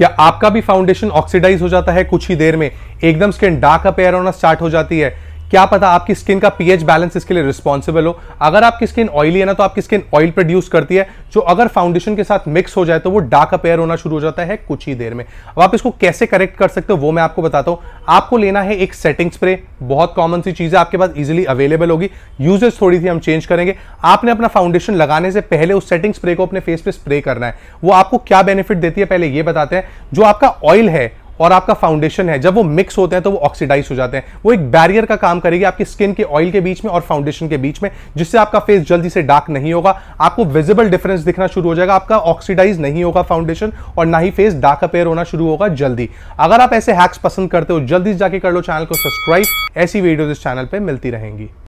क्या आपका भी फाउंडेशन ऑक्सीडाइज हो जाता है कुछ ही देर में एकदम स्किन डार्क अपेयर होना स्टार्ट हो जाती है क्या पता आपकी स्किन का पीएच बैलेंस इसके लिए रिस्पॉन्सिबल हो अगर आपकी स्किन ऑयली है ना तो आपकी स्किन ऑयल प्रोड्यूस करती है जो अगर फाउंडेशन के साथ मिक्स हो जाए तो वो डार्क अपेयर होना शुरू हो जाता है कुछ ही देर में अब आप इसको कैसे करेक्ट कर सकते हो वो मैं आपको बताता हूं आपको लेना है एक सेटिंग स्प्रे बहुत कॉमन सी चीज है आपके पास इजिली अवेलेबल होगी यूजेस थोड़ी सी हम चेंज करेंगे आपने अपना फाउंडेशन लगाने से पहले उस सेटिंग स्प्रे को अपने फेस पे स्प्रे करना है वो आपको क्या बेनिफिट देती है पहले ये बताते हैं जो आपका ऑयल है और आपका फाउंडेशन है जब वो मिक्स होते हैं तो वो ऑक्सीडाइज हो जाते हैं वो एक बैरियर का काम करेगी आपकी स्किन के ऑयल के बीच में और फाउंडेशन के बीच में जिससे आपका फेस जल्दी से डार्क नहीं होगा आपको विजिबल डिफरेंस दिखना शुरू हो जाएगा आपका ऑक्सीडाइज नहीं होगा फाउंडेशन और ना ही फेस डार्क अपेयर होना शुरू होगा जल्दी अगर आप ऐसे हैक्स पसंद करते हो जल्दी जाके कर लो चैनल को सब्सक्राइब ऐसी वीडियोज इस चैनल पर मिलती रहेंगी